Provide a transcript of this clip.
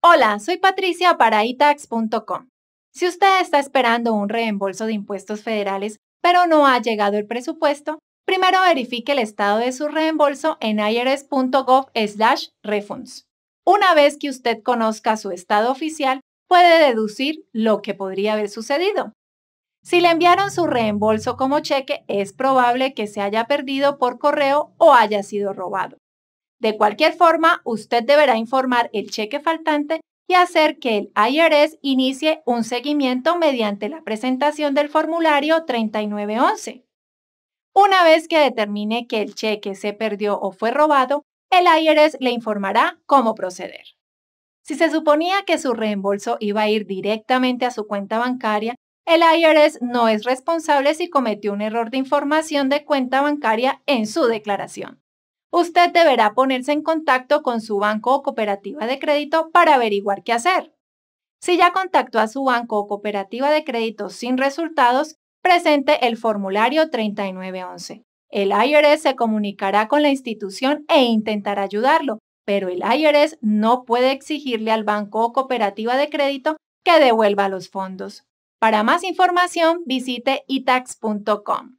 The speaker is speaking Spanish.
Hola, soy Patricia para itax.com. Si usted está esperando un reembolso de impuestos federales, pero no ha llegado el presupuesto, primero verifique el estado de su reembolso en irs.gov/refunds. Una vez que usted conozca su estado oficial, puede deducir lo que podría haber sucedido. Si le enviaron su reembolso como cheque, es probable que se haya perdido por correo o haya sido robado. De cualquier forma, usted deberá informar el cheque faltante y hacer que el IRS inicie un seguimiento mediante la presentación del formulario 3911. Una vez que determine que el cheque se perdió o fue robado, el IRS le informará cómo proceder. Si se suponía que su reembolso iba a ir directamente a su cuenta bancaria, el IRS no es responsable si cometió un error de información de cuenta bancaria en su declaración usted deberá ponerse en contacto con su banco o cooperativa de crédito para averiguar qué hacer. Si ya contactó a su banco o cooperativa de crédito sin resultados, presente el formulario 3911. El IRS se comunicará con la institución e intentará ayudarlo, pero el IRS no puede exigirle al banco o cooperativa de crédito que devuelva los fondos. Para más información, visite itax.com.